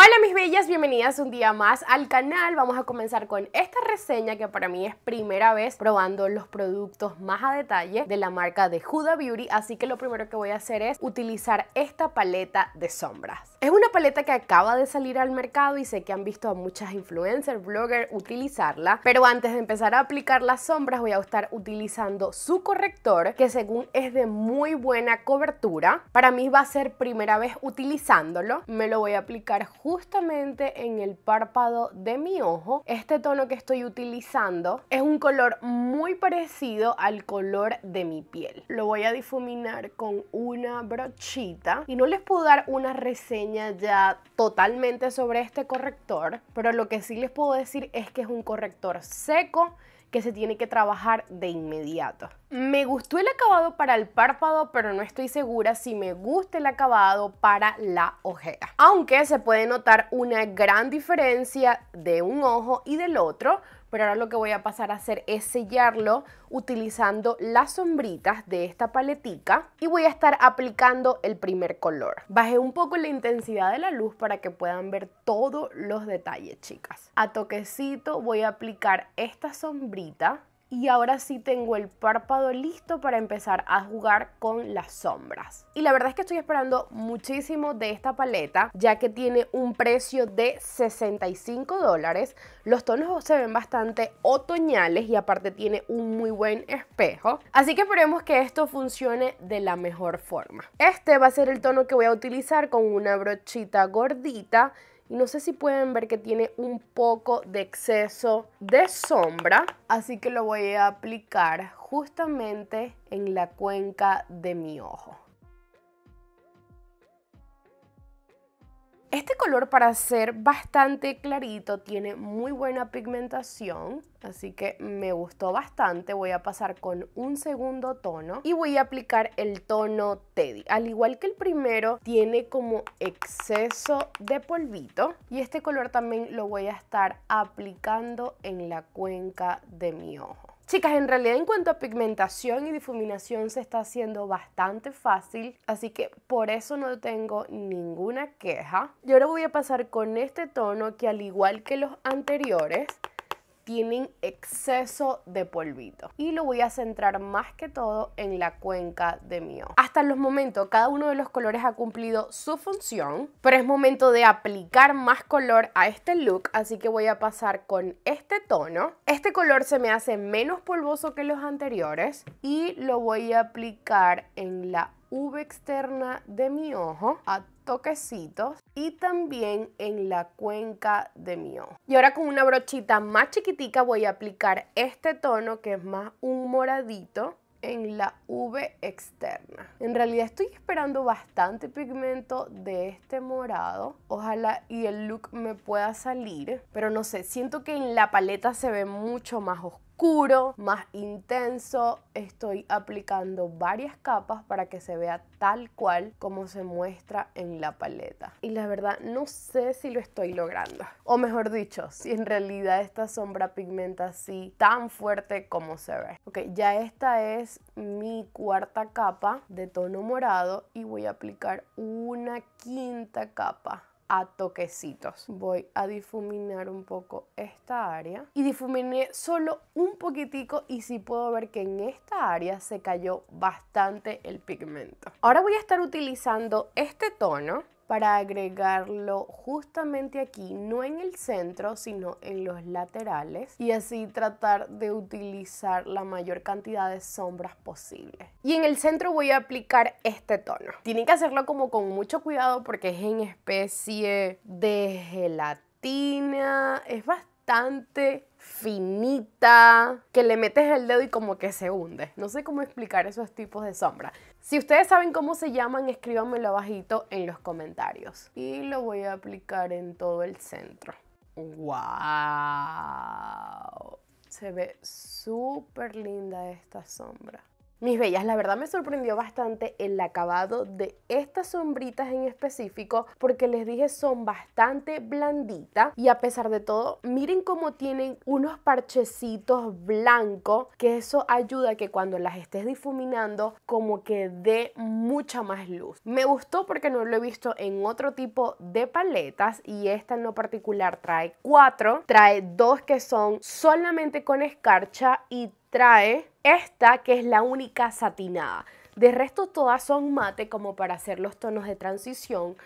Hola mis bellas, bienvenidas un día más al canal. Vamos a comenzar con esta reseña que para mí es primera vez probando los productos más a detalle de la marca de Huda Beauty, así que lo primero que voy a hacer es utilizar esta paleta de sombras. Es una paleta que acaba de salir al mercado y sé que han visto a muchas influencers, bloggers utilizarla, pero antes de empezar a aplicar las sombras voy a estar utilizando su corrector que según es de muy buena cobertura. Para mí va a ser primera vez utilizándolo, me lo voy a aplicar junto justamente en el párpado de mi ojo. Este tono que estoy utilizando es un color muy parecido al color de mi piel. Lo voy a difuminar con una brochita y no les puedo dar una reseña ya totalmente sobre este corrector, pero lo que sí les puedo decir es que es un corrector seco que se tiene que trabajar de inmediato. Me gustó el acabado para el párpado, pero no estoy segura si me gusta el acabado para la ojera. Aunque se puede notar una gran diferencia de un ojo y del otro, pero ahora lo que voy a pasar a hacer es sellarlo utilizando las sombritas de esta paletica y voy a estar aplicando el primer color. Bajé un poco la intensidad de la luz para que puedan ver todos los detalles, chicas. A toquecito voy a aplicar esta sombrita y ahora sí tengo el párpado listo para empezar a jugar con las sombras. Y la verdad es que estoy esperando muchísimo de esta paleta, ya que tiene un precio de 65 dólares. Los tonos se ven bastante otoñales y aparte tiene un muy buen espejo. Así que esperemos que esto funcione de la mejor forma. Este va a ser el tono que voy a utilizar con una brochita gordita y no sé si pueden ver que tiene un poco de exceso de sombra. Así que lo voy a aplicar justamente en la cuenca de mi ojo. Este color para ser bastante clarito tiene muy buena pigmentación, así que me gustó bastante. Voy a pasar con un segundo tono y voy a aplicar el tono Teddy. Al igual que el primero, tiene como exceso de polvito y este color también lo voy a estar aplicando en la cuenca de mi ojo. Chicas, en realidad en cuanto a pigmentación y difuminación se está haciendo bastante fácil, así que por eso no tengo ninguna queja. Y ahora voy a pasar con este tono que al igual que los anteriores, tienen exceso de polvito. Y lo voy a centrar más que todo en la cuenca de mío. Hasta los momentos, cada uno de los colores ha cumplido su función, pero es momento de aplicar más color a este look, así que voy a pasar con este tono. Este color se me hace menos polvoso que los anteriores y lo voy a aplicar en la V externa de mi ojo a toquecitos y también en la cuenca de mi ojo. Y ahora con una brochita más chiquitica voy a aplicar este tono que es más un moradito en la V externa. En realidad estoy esperando bastante pigmento de este morado. Ojalá y el look me pueda salir. Pero no sé, siento que en la paleta se ve mucho más oscuro más intenso. Estoy aplicando varias capas para que se vea tal cual como se muestra en la paleta. Y la verdad no sé si lo estoy logrando. O mejor dicho, si en realidad esta sombra pigmenta así tan fuerte como se ve. Ok, ya esta es mi cuarta capa de tono morado y voy a aplicar una quinta capa a toquecitos. Voy a difuminar un poco esta área y difuminé solo un poquitico y si puedo ver que en esta área se cayó bastante el pigmento. Ahora voy a estar utilizando este tono para agregarlo justamente aquí, no en el centro, sino en los laterales y así tratar de utilizar la mayor cantidad de sombras posible. Y en el centro voy a aplicar este tono. Tienen que hacerlo como con mucho cuidado porque es en especie de gelatina, es bastante finita, que le metes el dedo y como que se hunde. No sé cómo explicar esos tipos de sombras si ustedes saben cómo se llaman, escríbanmelo abajito en los comentarios. Y lo voy a aplicar en todo el centro. ¡Wow! Se ve súper linda esta sombra. Mis bellas, la verdad me sorprendió bastante el acabado de estas sombritas en específico porque les dije son bastante blanditas y a pesar de todo, miren cómo tienen unos parchecitos blancos que eso ayuda a que cuando las estés difuminando como que dé mucha más luz. Me gustó porque no lo he visto en otro tipo de paletas y esta en lo particular trae cuatro, trae dos que son solamente con escarcha y trae esta que es la única satinada. De resto todas son mate como para hacer los tonos de transición,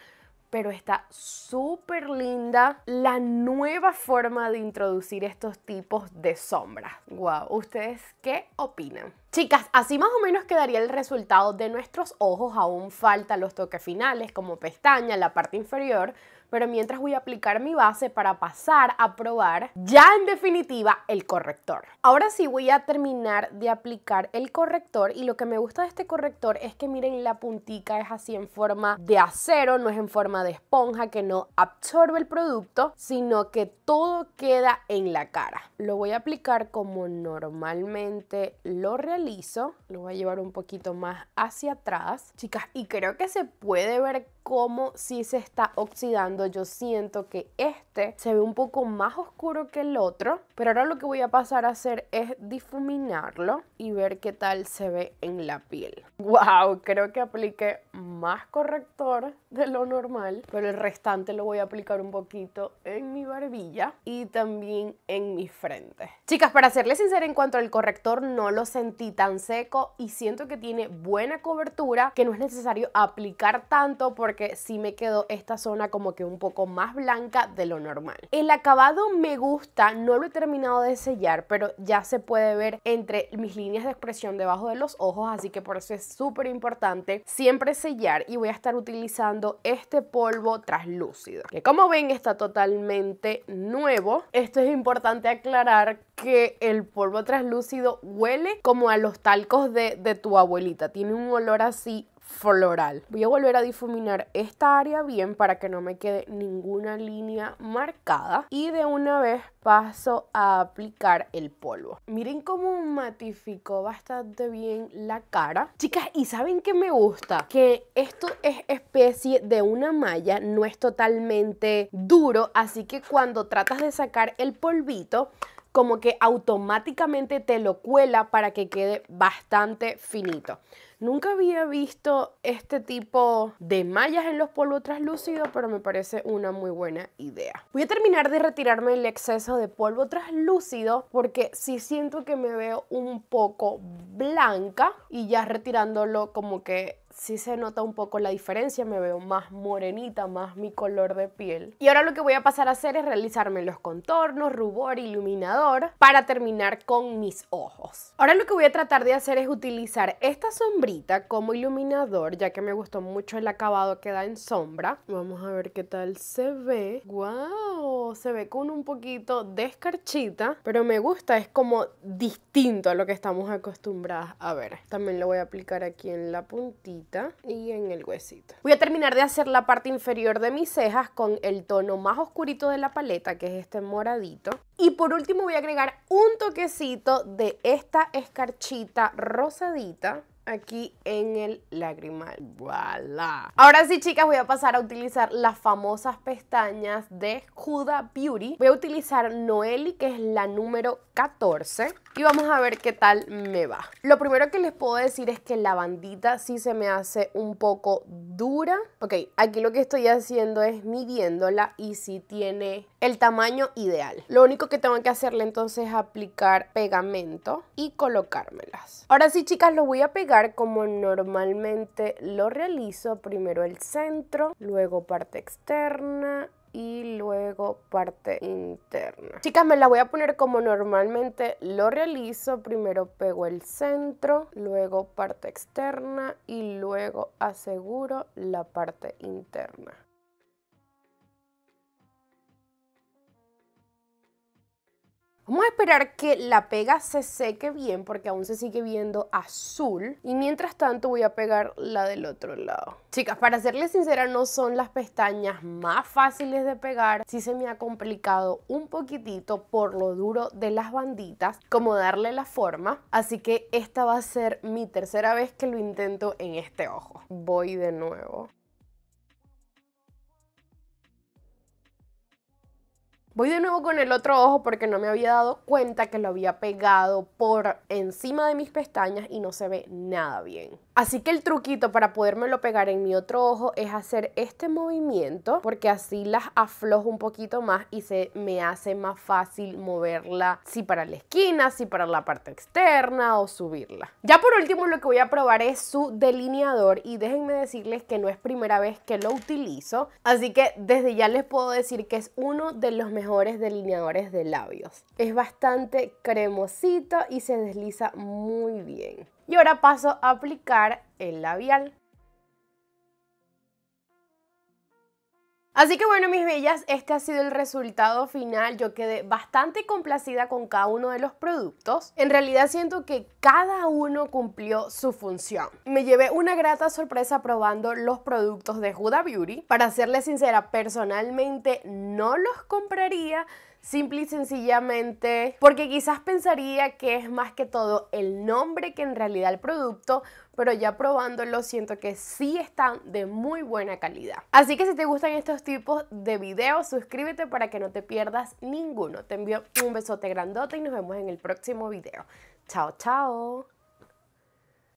pero está súper linda la nueva forma de introducir estos tipos de sombras. Wow, ¿ustedes qué opinan? Chicas, así más o menos quedaría el resultado de nuestros ojos. Aún falta los toques finales como pestaña, en la parte inferior, pero mientras voy a aplicar mi base para pasar a probar ya en definitiva el corrector. Ahora sí voy a terminar de aplicar el corrector y lo que me gusta de este corrector es que miren la puntica es así en forma de acero, no es en forma de esponja que no absorbe el producto, sino que todo queda en la cara. Lo voy a aplicar como normalmente lo realizo. Lo voy a llevar un poquito más hacia atrás. Chicas, y creo que se puede ver cómo si se está oxidando. Yo siento que esto este, se ve un poco más oscuro que el otro, pero ahora lo que voy a pasar a hacer es difuminarlo y ver qué tal se ve en la piel. ¡Wow! Creo que apliqué más corrector de lo normal, pero el restante lo voy a aplicar un poquito en mi barbilla y también en mi frente. Chicas, para serles sincera en cuanto al corrector, no lo sentí tan seco y siento que tiene buena cobertura, que no es necesario aplicar tanto porque sí me quedó esta zona como que un poco más blanca de lo normal. El acabado me gusta, no lo he terminado de sellar, pero ya se puede ver entre mis líneas de expresión debajo de los ojos, así que por eso es súper importante siempre sellar y voy a estar utilizando este polvo translúcido, que como ven está totalmente nuevo. Esto es importante aclarar que el polvo translúcido huele como a los talcos de, de tu abuelita, tiene un olor así floral. Voy a volver a difuminar esta área bien para que no me quede ninguna línea marcada y de una vez paso a aplicar el polvo. Miren cómo matificó bastante bien la cara. Chicas, ¿y saben qué me gusta? Que esto es especie de una malla, no es totalmente duro, así que cuando tratas de sacar el polvito, como que automáticamente te lo cuela para que quede bastante finito. Nunca había visto este tipo de mallas en los polvos translúcidos, pero me parece una muy buena idea. Voy a terminar de retirarme el exceso de polvo translúcido porque sí siento que me veo un poco blanca y ya retirándolo como que sí se nota un poco la diferencia, me veo más morenita, más mi color de piel. Y ahora lo que voy a pasar a hacer es realizarme los contornos, rubor, iluminador para terminar con mis ojos. Ahora lo que voy a tratar de hacer es utilizar esta sombrilla como iluminador, ya que me gustó mucho el acabado que da en sombra. Vamos a ver qué tal se ve. ¡Wow! Se ve con un poquito de escarchita, pero me gusta, es como distinto a lo que estamos acostumbradas a ver. También lo voy a aplicar aquí en la puntita y en el huesito. Voy a terminar de hacer la parte inferior de mis cejas con el tono más oscurito de la paleta, que es este moradito. Y por último voy a agregar un toquecito de esta escarchita rosadita aquí en el lagrimal. ¡Voilà! Ahora sí, chicas, voy a pasar a utilizar las famosas pestañas de Huda Beauty. Voy a utilizar Noeli, que es la número 14 y vamos a ver qué tal me va. Lo primero que les puedo decir es que la bandita sí se me hace un poco dura. Ok, aquí lo que estoy haciendo es midiéndola y si tiene el tamaño ideal. Lo único que tengo que hacerle entonces es aplicar pegamento y colocármelas. Ahora sí, chicas, lo voy a pegar como normalmente lo realizo. Primero el centro, luego parte externa y luego parte interna. Chicas, me la voy a poner como normalmente lo realizo. Primero pego el centro, luego parte externa y luego aseguro la parte interna. Vamos a esperar que la pega se seque bien porque aún se sigue viendo azul. Y mientras tanto voy a pegar la del otro lado. Chicas, para serles sincera, no son las pestañas más fáciles de pegar. Sí se me ha complicado un poquitito por lo duro de las banditas, como darle la forma. Así que esta va a ser mi tercera vez que lo intento en este ojo. Voy de nuevo. Voy de nuevo con el otro ojo porque no me había dado cuenta que lo había pegado por encima de mis pestañas y no se ve nada bien. Así que el truquito para podérmelo pegar en mi otro ojo es hacer este movimiento porque así las aflojo un poquito más y se me hace más fácil moverla si para la esquina, si para la parte externa o subirla. Ya por último lo que voy a probar es su delineador y déjenme decirles que no es primera vez que lo utilizo, así que desde ya les puedo decir que es uno de los mejores mejores delineadores de labios. Es bastante cremosito y se desliza muy bien. Y ahora paso a aplicar el labial. Así que bueno, mis bellas, este ha sido el resultado final. Yo quedé bastante complacida con cada uno de los productos. En realidad siento que cada uno cumplió su función. Me llevé una grata sorpresa probando los productos de Huda Beauty. Para serles sincera, personalmente no los compraría, Simple y sencillamente porque quizás pensaría que es más que todo el nombre que en realidad el producto, pero ya probándolo siento que sí están de muy buena calidad. Así que si te gustan estos tipos de videos, suscríbete para que no te pierdas ninguno. Te envío un besote grandote y nos vemos en el próximo video. Chao, chao.